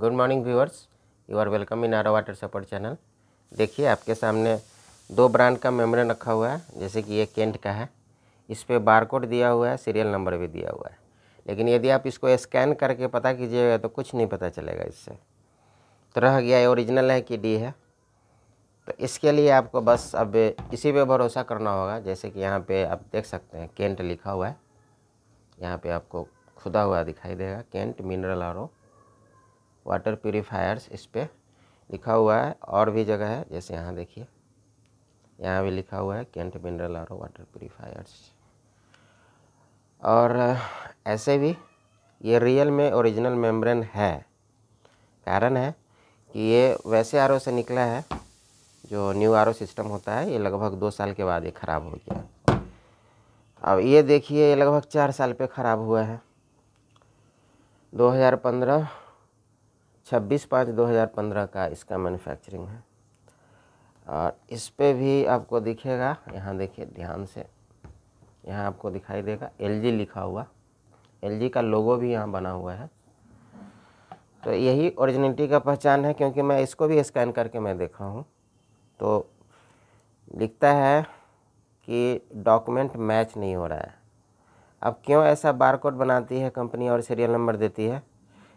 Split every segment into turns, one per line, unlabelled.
good morning viewers you are welcome in our water support channel देखिए आपके सामने दो ब्रांड का मेम्ब्रेन रखा हुआ है जैसे कि ये केंट का है इस पर बारकोड दिया हुआ है सीरियल नंबर भी दिया हुआ है लेकिन यदि आप इसको स्कैन करके पता कीजिएगा तो कुछ नहीं पता चलेगा इससे तो रह गया ये ओरिजिनल है कि डी है तो इसके लिए आपको बस अब इसी पर भरोसा करना होगा जैसे कि यहाँ पर आप देख सकते हैं केंट लिखा हुआ है यहाँ पर आपको खुदा हुआ दिखाई देगा Kent mineral RO water purifiers इस पर लिखा हुआ है और भी जगह है जैसे यहाँ देखिए यहाँ भी लिखा हुआ है कैंट मिनरल और वाटर प्योरीफायर्स और ऐसे भी ये रियल में ओरिजिनल मेम्ब्रेन है कारण है कि ये वैसे आर से निकला है जो न्यू आर सिस्टम होता है ये लगभग दो साल के बाद ये ख़राब हो गया अब ये देखिए ये लगभग चार साल पे ख़राब हुआ है छब्बीस पाँच दो हज़ार पंद्रह का इसका मैन्युफैक्चरिंग है और इस पर भी आपको दिखेगा यहाँ देखिए ध्यान से यहाँ आपको दिखाई देगा एल लिखा हुआ एल का लोगो भी यहाँ बना हुआ है तो यही ओरिजिनिटी का पहचान है क्योंकि मैं इसको भी स्कैन करके मैं देखा हूँ तो लिखता है कि डॉक्यूमेंट मैच नहीं हो रहा है अब क्यों ऐसा बारकोड बनाती है कंपनी और सीरियल नंबर देती है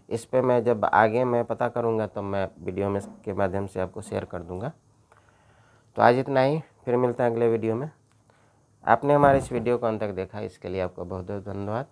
इस पर मैं जब आगे मैं पता करूँगा तो मैं वीडियो में के माध्यम से आपको शेयर कर दूँगा तो आज इतना ही फिर मिलते हैं अगले वीडियो में आपने हमारे इस वीडियो को अंत तक देखा इसके लिए आपका बहुत बहुत धन्यवाद